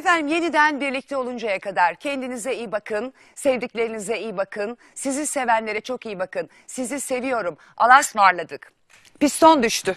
Efendim yeniden birlikte oluncaya kadar kendinize iyi bakın, sevdiklerinize iyi bakın, sizi sevenlere çok iyi bakın. Sizi seviyorum. Alas marladık. Piston düştü.